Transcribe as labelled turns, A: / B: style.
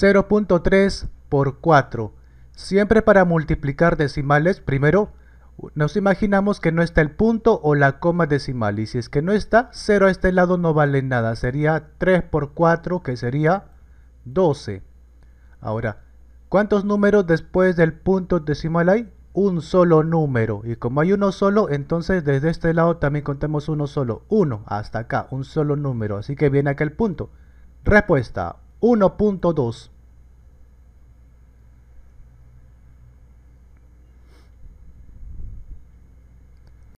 A: 0.3 por 4. Siempre para multiplicar decimales, primero nos imaginamos que no está el punto o la coma decimal. Y si es que no está, 0 a este lado no vale nada. Sería 3 por 4, que sería 12. Ahora, ¿cuántos números después del punto decimal hay? Un solo número. Y como hay uno solo, entonces desde este lado también contemos uno solo. 1 hasta acá, un solo número. Así que viene acá el punto. Respuesta 1.2